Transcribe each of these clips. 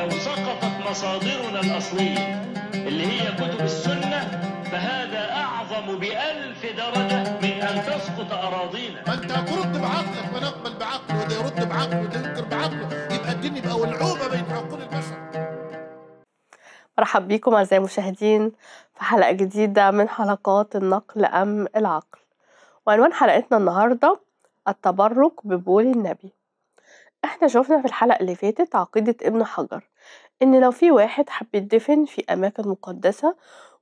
لو سقطت مصادرنا الأصلية اللي هي كتب السنة فهذا أعظم بألف درجة من أن تسقط أراضينا فأنت أنت ترد بعقلك ونقبل بعقله وده يرد بعقله وده ينكر بعقله يبقى الدين يبقى ولعوبة بين عقول البشر مرحب بيكم أعزائي المشاهدين في حلقة جديدة من حلقات النقل أم العقل وعنوان حلقتنا النهاردة التبرك ببول النبي احنا شوفنا في الحلقة اللي فاتت عقيدة ابن حجر إن لو في واحد حب يدفن في أماكن مقدسة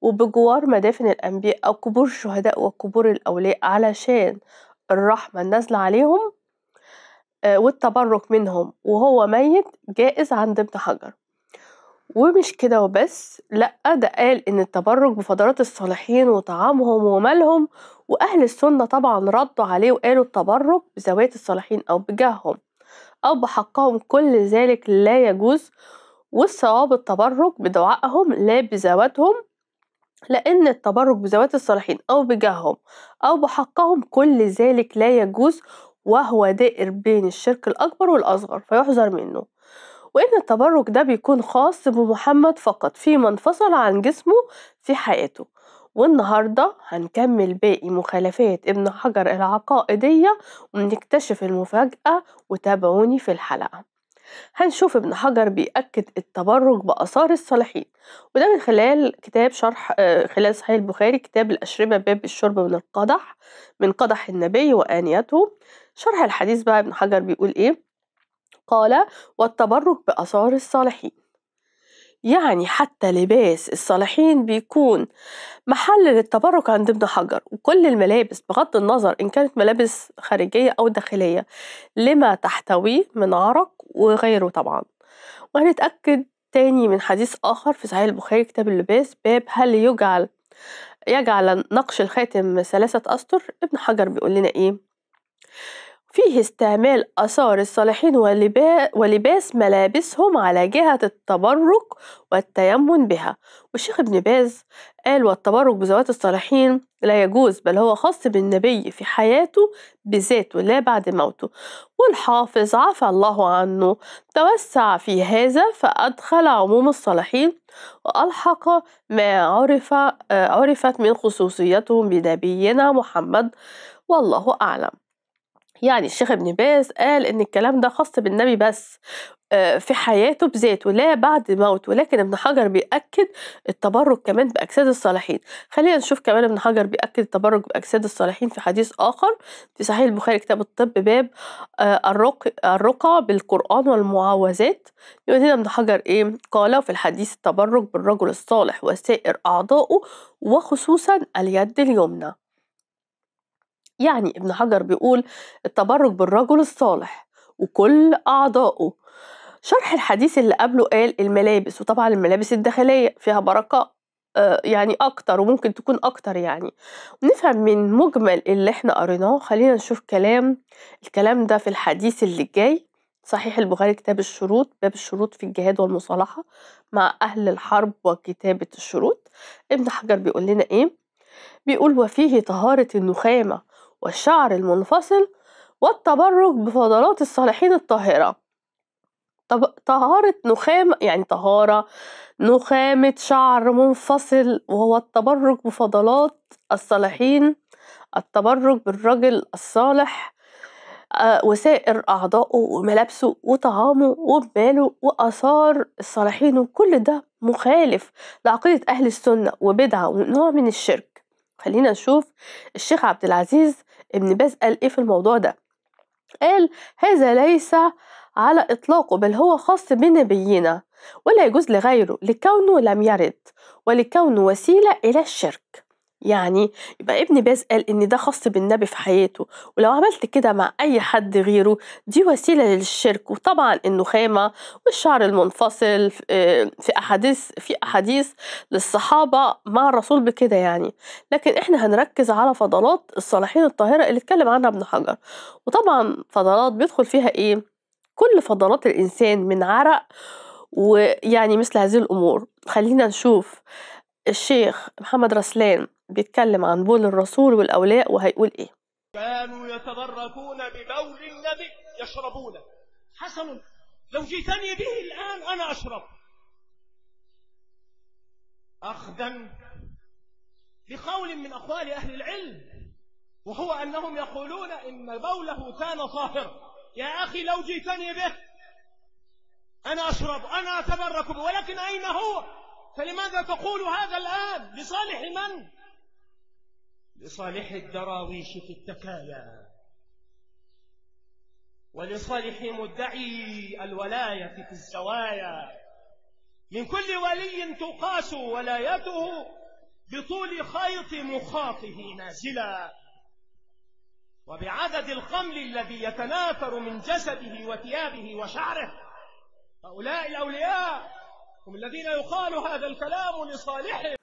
وبجوار مدافن الأنبياء أو قبور الشهداء وقبور الأولياء علشان الرحمة النازلة عليهم آه، والتبرك منهم وهو ميت جائز عند ابن حجر ومش كده وبس لأ ده قال إن التبرك بفضلات الصالحين وطعامهم ومالهم وأهل السنة طبعا ردوا عليه وقالوا التبرك بزوايا الصالحين أو بجاههم أو بحقهم كل ذلك لا يجوز والثواب التبرك بدعائهم لا بذواتهم لأن التبرك بذوات الصالحين أو بجاههم أو بحقهم كل ذلك لا يجوز وهو دائر بين الشرك الأكبر والأصغر فيحذر منه وإن التبرك ده بيكون خاص بمحمد فقط فيما انفصل عن جسمه في حياته والنهاردة هنكمل باقي مخالفات ابن حجر العقائدية ونكتشف المفاجأة وتابعوني في الحلقة هنشوف ابن حجر بيأكد التبرك بآثار الصالحين وده من خلال كتاب شرح آه، خلال صحيح البخاري كتاب الأشربة باب الشرب من القدح من قدح النبي وآنيته شرح الحديث بقى ابن حجر بيقول إيه قال والتبرك بآثار الصالحين يعني حتى لباس الصالحين بيكون محل للتبرك عند ابن حجر وكل الملابس بغض النظر إن كانت ملابس خارجية أو داخلية لما تحتويه من عرق وغيره طبعا وهنتأكد تاني من حديث آخر في صحيح البخاري كتاب اللباس باب هل يجعل يجعل نقش الخاتم ثلاثة أسطر ابن حجر بيقول لنا إيه فيه استعمال آثار الصالحين ولباس ملابسهم على جهة التبرك والتيمن بها والشيخ ابن باز قال والتبرك بذوات الصالحين لا يجوز بل هو خاص بالنبي في حياته بذاته لا بعد موته والحافظ عفى الله عنه توسع في هذا فأدخل عموم الصالحين وألحق ما عرف عرفت من خصوصيتهم بنبينا محمد والله أعلم يعني الشيخ ابن باز قال إن الكلام ده خاص بالنبي بس آه، في حياته بذاته لا بعد موته ولكن ابن حجر بيأكد التبرك كمان بأجساد الصالحين خلينا نشوف كمان ابن حجر بيأكد التبرك بأجساد الصالحين في حديث آخر في صحيح البخاري كتاب الطب باب آه، الرقى بالقرآن والمعوذات يقول هنا ابن حجر إيه قال في الحديث التبرك بالرجل الصالح وسائر أعضائه وخصوصا اليد اليمنى يعني ابن حجر بيقول التبرك بالرجل الصالح وكل أعضائه شرح الحديث اللي قبله قال الملابس وطبعا الملابس الداخلية فيها بركة آه، يعني اكتر وممكن تكون اكتر يعني نفهم من مجمل اللي احنا قريناه خلينا نشوف كلام الكلام ده في الحديث اللي جاي صحيح البخاري كتاب الشروط باب الشروط في الجهاد والمصالحة مع أهل الحرب وكتابة الشروط ابن حجر بيقول لنا إيه؟ بيقول وفيه طهارة النخامة والشعر المنفصل والتبرك بفضلات الصالحين الطاهرة طهارة نخام يعني طهارة نخامة شعر منفصل وهو التبرك بفضلات الصالحين التبرك بالرجل الصالح آه، وسائر أعضائه وملابسه وطعامه وماله وآثار الصالحين وكل ده مخالف لعقيدة أهل السنة وبدعة ونوع من الشرك خلينا نشوف الشيخ عبد العزيز ابن باز قال ايه في الموضوع ده قال هذا ليس على إطلاقه بل هو خاص بنبينا ولا يجوز لغيره لكونه لم يرد ولكونه وسيلة إلى الشرك يعني يبقى ابني بيسأل إن ده خاص بالنبي في حياته ولو عملت كده مع أي حد غيره دي وسيلة للشرك وطبعا النخامة والشعر المنفصل آه، في أحاديث في أحاديث للصحابة مع الرسول بكده يعني لكن إحنا هنركز على فضلات الصالحين الطاهرة اللي اتكلم عنها ابن حجر وطبعا فضلات بيدخل فيها إيه كل فضلات الإنسان من عرق ويعني مثل هذه الأمور خلينا نشوف الشيخ محمد رسلان بيتكلم عن بول الرسول والأولاء وهيقول إيه كانوا يتبركون ببول النبي يشربونه حسن لو جئتني به الآن أنا أشرب أخذا بقول من أقوال أهل العلم وهو أنهم يقولون إن بوله كان طاهرا يا أخي لو جئتني به أنا أشرب أنا أتبرك ولكن أين هو فلماذا تقول هذا الآن لصالح من لصالح الدراويش في التكايا ولصالح مدعي الولاية في الزوايا من كل ولي تقاس ولايته بطول خيط مخاطه نازلا وبعدد القمل الذي يتناثر من جسده وثيابه وشعره هؤلاء الأولياء هم الذين يقال هذا الكلام لصالحهم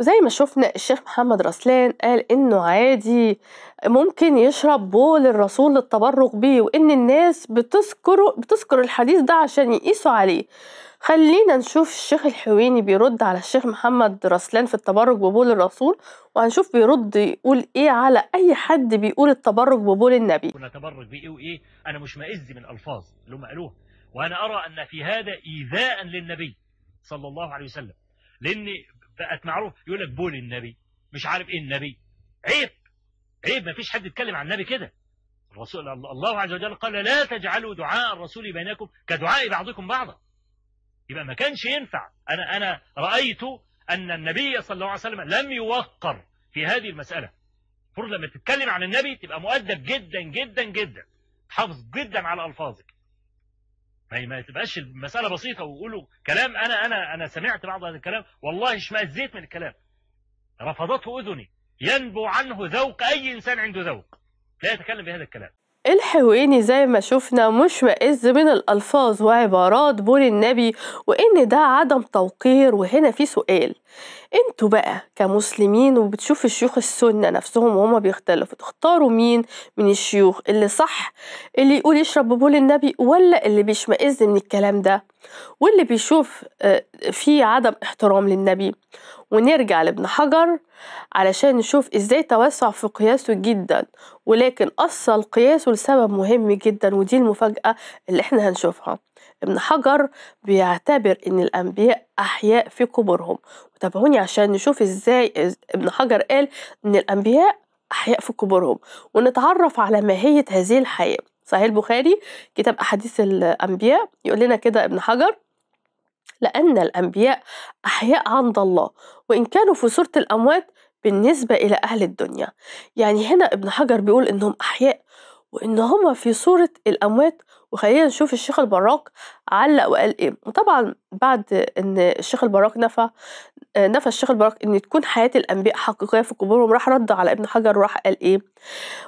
وزي ما شفنا الشيخ محمد رسلان قال انه عادي ممكن يشرب بول الرسول للتبرك بيه وان الناس بتذكره بتذكر الحديث ده عشان يقيسوا عليه خلينا نشوف الشيخ الحويني بيرد على الشيخ محمد رسلان في التبرك ببول الرسول وهنشوف بيرد يقول ايه على اي حد بيقول التبرك ببول النبي نتبرك بايه وايه انا مش مئز من الفاظ اللي هم قالوها وانا ارى ان في هذا ايذاء للنبي صلى الله عليه وسلم لان بقت معروف يقول لك بول النبي مش عارف ايه النبي عيب عيب ما فيش حد يتكلم عن النبي كده الرسول الله عز وجل قال لا تجعلوا دعاء الرسول بينكم كدعاء بعضكم بعضا يبقى ما كانش ينفع انا انا رايت ان النبي صلى الله عليه وسلم لم يوقر في هذه المساله المفروض لما تتكلم عن النبي تبقى مؤدب جدا جدا جدا تحافظ جدا على الفاظك ما هي ما تبقاش المسألة بسيطة ويقولوا كلام أنا أنا أنا سمعت بعض هذا الكلام والله اشمأزيت من الكلام رفضته أذني ينبو عنه ذوق أي إنسان عنده ذوق لا يتكلم بهذا الكلام الحويني زي ما شفنا مشمئز من الألفاظ وعبارات بول النبي وإن ده عدم توقير وهنا في سؤال انتوا بقى كمسلمين وبتشوفوا الشيوخ السنة نفسهم وهما بيختلفوا تختاروا مين من الشيوخ اللي صح اللي يقول يشرب بول النبي ولا اللي بيشمئز من الكلام ده واللي بيشوف آه، في عدم احترام للنبي ونرجع لابن حجر علشان نشوف ازاي توسع في قياسه جدا ولكن أصل قياسه لسبب مهم جدا ودي المفاجأة اللي احنا هنشوفها ابن حجر بيعتبر ان الانبياء احياء في قبورهم وتابعوني عشان نشوف ازاي ابن حجر قال ان الانبياء احياء في قبورهم ونتعرف على ماهيه هذه الحياه صحيح البخاري كتاب احاديث الانبياء يقول لنا كده ابن حجر لأن الأنبياء أحياء عند الله وإن كانوا في صورة الأموات بالنسبة إلى أهل الدنيا يعني هنا ابن حجر بيقول إنهم أحياء وإن هما في صورة الأموات وخلينا نشوف الشيخ البراك علق وقال ايه وطبعا بعد ان الشيخ البراك نفى نفى الشيخ البراك ان تكون حياه الانبياء حقيقيه في قبورهم راح رد على ابن حجر وراح قال ايه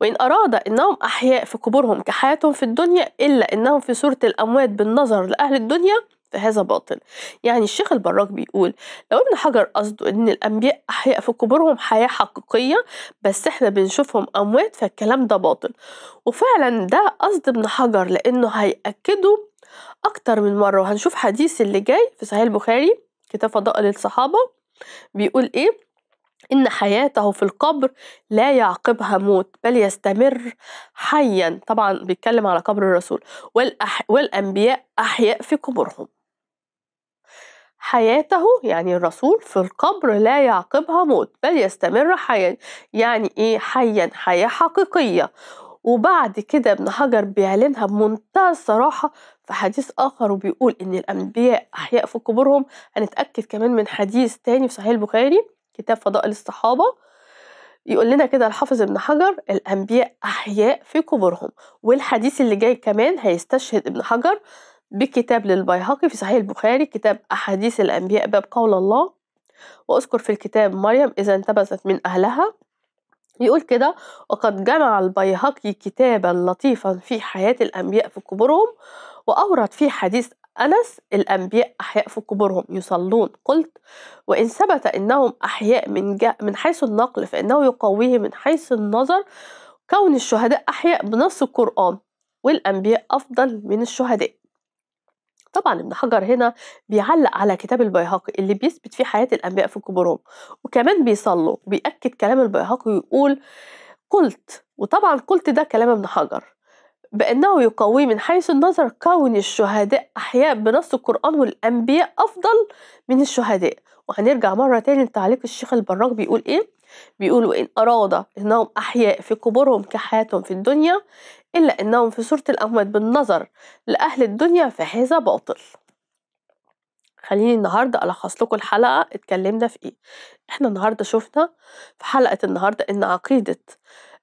وان اراد انهم احياء في قبورهم كحياتهم في الدنيا الا انهم في صوره الاموات بالنظر لاهل الدنيا فهذا باطل يعني الشيخ البراك بيقول لو ابن حجر قصده ان الانبياء احياء في قبورهم حياه حقيقيه بس احنا بنشوفهم اموات فالكلام ده باطل وفعلا ده قصد ابن حجر لانه هياكده اكتر من مره وهنشوف حديث اللي جاي في صحيح البخاري كتاب فضائل الصحابه بيقول ايه إن حياته في القبر لا يعقبها موت بل يستمر حيا طبعا بيتكلم على قبر الرسول والأح... والأنبياء أحياء في قبورهم حياته يعني الرسول في القبر لا يعقبها موت بل يستمر حيا يعني ايه حيا حياة حقيقية وبعد كده ابن حجر بيعلنها بمنتهى الصراحة في حديث آخر وبيقول إن الأنبياء أحياء في قبورهم هنتأكد كمان من حديث تاني في صحيح البخاري كتاب فضائل الصحابة يقول لنا كده الحافظ ابن حجر الأنبياء أحياء في قبورهم والحديث اللي جاي كمان هيستشهد ابن حجر بكتاب للبيهقي في صحيح البخاري كتاب أحاديث الأنبياء باب قول الله وأذكر في الكتاب مريم إذا انتبست من أهلها يقول كده وقد جمع البيهقي كتابا لطيفا في حياة الأنبياء في كبرهم وأورد في حديث أنس الأنبياء أحياء في كبرهم يصلون قلت وإن ثبت أنهم أحياء من, من حيث النقل فإنه يقويه من حيث النظر كون الشهداء أحياء بنص القرآن والأنبياء أفضل من الشهداء طبعا ابن حجر هنا بيعلق على كتاب البيهقي اللي بيثبت فيه حياة الأنبياء في كبرهم وكمان بيصلوا بيأكد كلام البيهقي ويقول قلت وطبعا قلت ده كلام ابن حجر بأنه يقوي من حيث النظر كون الشهداء أحياء بنص القرآن والأنبياء أفضل من الشهداء وهنرجع مرة تاني لتعليق الشيخ البراق بيقول إيه؟ بيقول وإن أراد أنهم أحياء في قبورهم كحياتهم في الدنيا إلا أنهم في صورة الأموات بالنظر لأهل الدنيا فهذا باطل خليني النهاردة ألخص لكم الحلقة اتكلمنا في إيه إحنا النهاردة شفنا في حلقة النهاردة إن عقيدة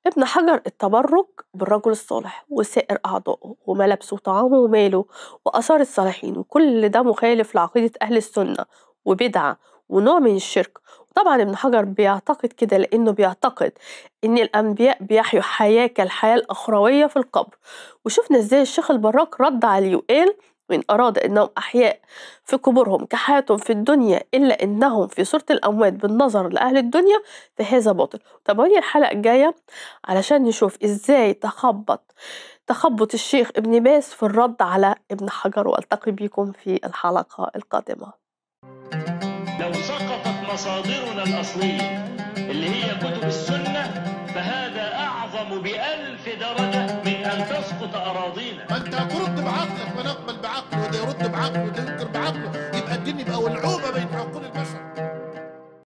ابن حجر التبرك بالرجل الصالح وسائر أعضائه وملابسه وطعامه وماله وآثار الصالحين وكل ده مخالف لعقيدة أهل السنة وبدعة ونوع من الشرك طبعا ابن حجر بيعتقد كده لانه بيعتقد ان الانبياء بيحيوا حياه كالحياه الاخرويه في القبر وشفنا ازاي الشيخ البراك رد عليه وقال من أراد أنهم أحياء في قبورهم كحياتهم في الدنيا إلا أنهم في صورة الأموات بالنظر لأهل الدنيا فهذا باطل طب هي الحلقة الجاية علشان نشوف إزاي تخبط تخبط الشيخ ابن باس في الرد على ابن حجر وألتقي بكم في الحلقة القادمة مصادرنا الأصلية اللي هي كتب السنة فهذا أعظم بألف درجة من أن تسقط أراضينا أنت هترد بعقلك ونقبل بعقله وده يرد بعقله وده ينكر بعقله يبقى الدنيا بقى ولعوبة بين عقول البشر